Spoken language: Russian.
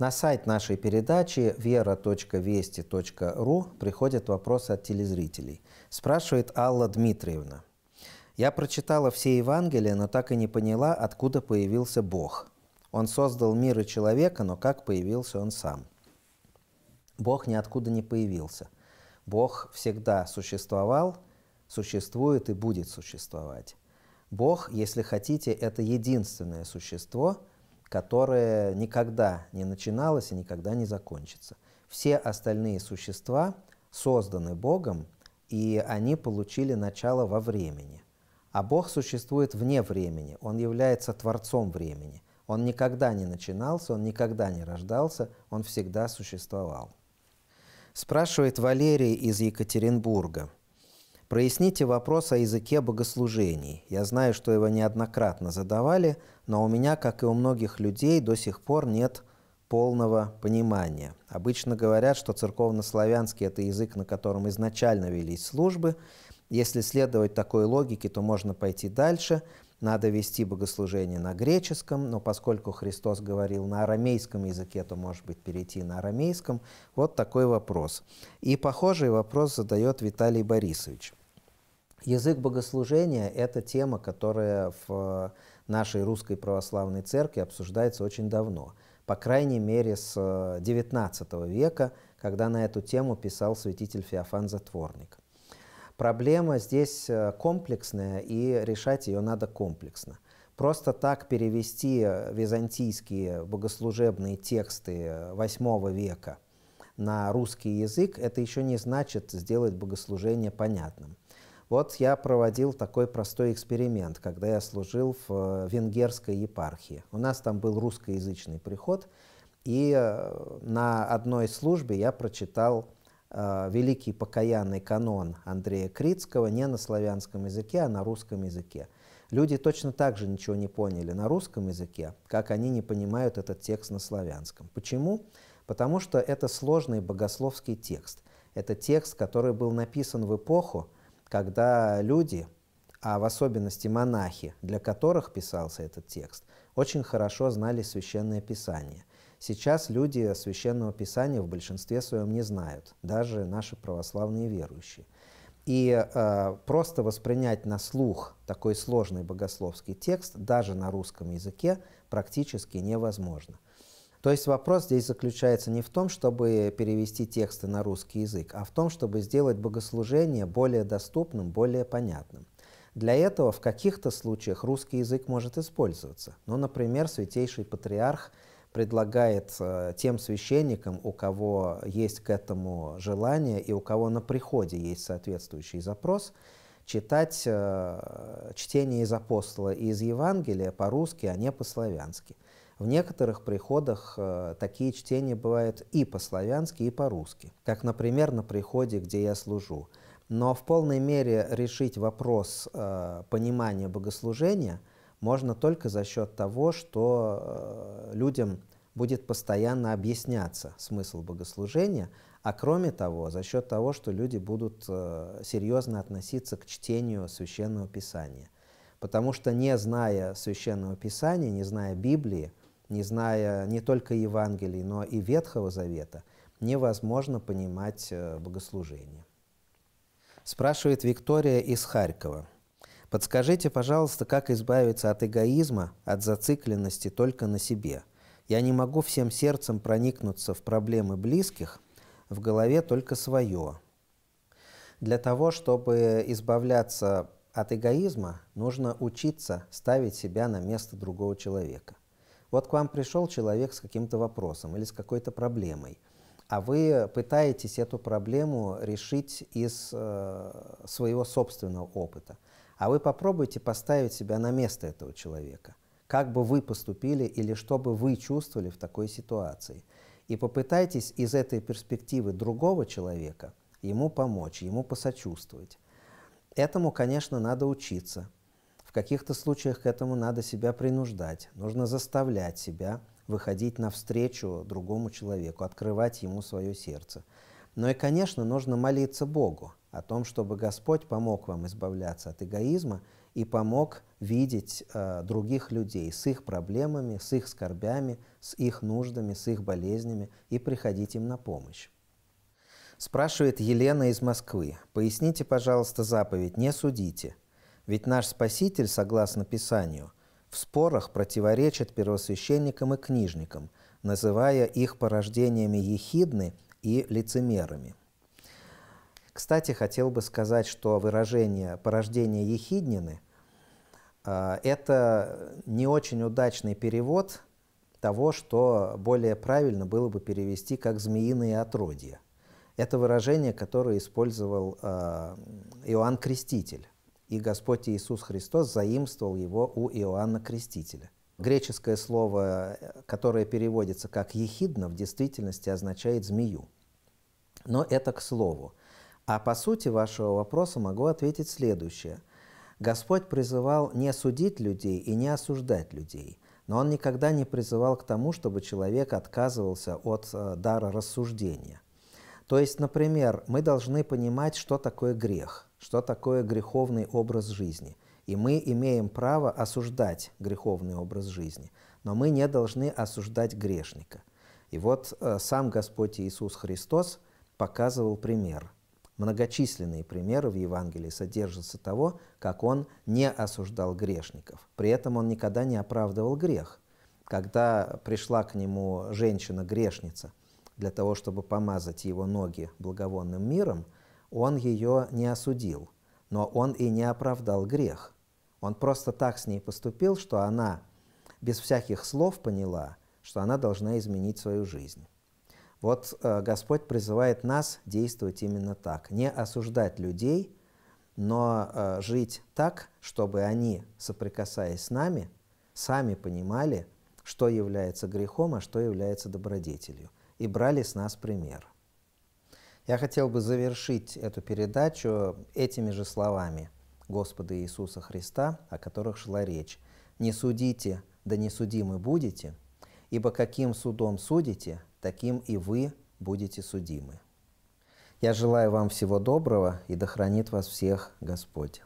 На сайт нашей передачи vera.vesti.ru приходят вопросы от телезрителей. Спрашивает Алла Дмитриевна. Я прочитала все Евангелия, но так и не поняла, откуда появился Бог. Он создал мир и человека, но как появился он сам? Бог ниоткуда не появился. Бог всегда существовал, существует и будет существовать. Бог, если хотите, это единственное существо – которое никогда не начиналось и никогда не закончится. Все остальные существа созданы Богом, и они получили начало во времени. А Бог существует вне времени, Он является Творцом времени. Он никогда не начинался, Он никогда не рождался, Он всегда существовал. Спрашивает Валерий из Екатеринбурга – Проясните вопрос о языке богослужений. Я знаю, что его неоднократно задавали, но у меня, как и у многих людей, до сих пор нет полного понимания. Обычно говорят, что церковнославянский – это язык, на котором изначально велись службы. Если следовать такой логике, то можно пойти дальше. Надо вести богослужение на греческом, но поскольку Христос говорил на арамейском языке, то, может быть, перейти на арамейском. Вот такой вопрос. И похожий вопрос задает Виталий Борисович. Язык богослужения – это тема, которая в э, нашей русской православной церкви обсуждается очень давно, по крайней мере с XIX э, века, когда на эту тему писал святитель Феофан Затворник. Проблема здесь э, комплексная, и решать ее надо комплексно. Просто так перевести византийские богослужебные тексты VIII века на русский язык, это еще не значит сделать богослужение понятным. Вот я проводил такой простой эксперимент, когда я служил в э, венгерской епархии. У нас там был русскоязычный приход, и э, на одной службе я прочитал э, великий покаянный канон Андрея Крицкого не на славянском языке, а на русском языке. Люди точно так же ничего не поняли на русском языке, как они не понимают этот текст на славянском. Почему? Потому что это сложный богословский текст. Это текст, который был написан в эпоху, когда люди, а в особенности монахи, для которых писался этот текст, очень хорошо знали священное писание. Сейчас люди священного писания в большинстве своем не знают, даже наши православные верующие. И э, просто воспринять на слух такой сложный богословский текст даже на русском языке практически невозможно. То есть вопрос здесь заключается не в том, чтобы перевести тексты на русский язык, а в том, чтобы сделать богослужение более доступным, более понятным. Для этого в каких-то случаях русский язык может использоваться. Ну, например, святейший патриарх предлагает э, тем священникам, у кого есть к этому желание и у кого на приходе есть соответствующий запрос, читать э, чтение из апостола и из Евангелия по-русски, а не по-славянски – в некоторых приходах э, такие чтения бывают и по-славянски, и по-русски. Как, например, на приходе, где я служу. Но в полной мере решить вопрос э, понимания богослужения можно только за счет того, что э, людям будет постоянно объясняться смысл богослужения, а кроме того, за счет того, что люди будут э, серьезно относиться к чтению священного писания. Потому что не зная священного писания, не зная Библии, не зная не только Евангелий, но и Ветхого Завета, невозможно понимать э, богослужение. Спрашивает Виктория из Харькова. Подскажите, пожалуйста, как избавиться от эгоизма, от зацикленности только на себе. Я не могу всем сердцем проникнуться в проблемы близких, в голове только свое. Для того, чтобы избавляться от эгоизма, нужно учиться ставить себя на место другого человека. Вот к вам пришел человек с каким-то вопросом или с какой-то проблемой, а вы пытаетесь эту проблему решить из э, своего собственного опыта. А вы попробуйте поставить себя на место этого человека. Как бы вы поступили или что бы вы чувствовали в такой ситуации. И попытайтесь из этой перспективы другого человека ему помочь, ему посочувствовать. Этому, конечно, надо учиться, в каких-то случаях к этому надо себя принуждать, нужно заставлять себя выходить навстречу другому человеку, открывать ему свое сердце. Но и, конечно, нужно молиться Богу о том, чтобы Господь помог вам избавляться от эгоизма и помог видеть э, других людей с их проблемами, с их скорбями, с их нуждами, с их болезнями и приходить им на помощь. Спрашивает Елена из Москвы. Поясните, пожалуйста, заповедь «Не судите». Ведь наш Спаситель, согласно Писанию, в спорах противоречит первосвященникам и книжникам, называя их порождениями ехидны и лицемерами. Кстати, хотел бы сказать, что выражение «порождение ехиднины» а, – это не очень удачный перевод того, что более правильно было бы перевести как «змеиные отродья». Это выражение, которое использовал а, Иоанн Креститель и Господь Иисус Христос заимствовал его у Иоанна Крестителя. Греческое слово, которое переводится как «ехидна», в действительности означает «змею». Но это к слову. А по сути вашего вопроса могу ответить следующее. Господь призывал не судить людей и не осуждать людей, но Он никогда не призывал к тому, чтобы человек отказывался от э, дара рассуждения. То есть, например, мы должны понимать, что такое грех – что такое греховный образ жизни. И мы имеем право осуждать греховный образ жизни, но мы не должны осуждать грешника. И вот э, сам Господь Иисус Христос показывал пример. Многочисленные примеры в Евангелии содержатся того, как он не осуждал грешников. При этом он никогда не оправдывал грех. Когда пришла к нему женщина-грешница для того, чтобы помазать его ноги благовонным миром – он ее не осудил, но он и не оправдал грех. Он просто так с ней поступил, что она без всяких слов поняла, что она должна изменить свою жизнь. Вот э, Господь призывает нас действовать именно так, не осуждать людей, но э, жить так, чтобы они, соприкасаясь с нами, сами понимали, что является грехом, а что является добродетелью, и брали с нас пример. Я хотел бы завершить эту передачу этими же словами Господа Иисуса Христа, о которых шла речь. «Не судите, да не судимы будете, ибо каким судом судите, таким и вы будете судимы». Я желаю вам всего доброго и да хранит вас всех Господь.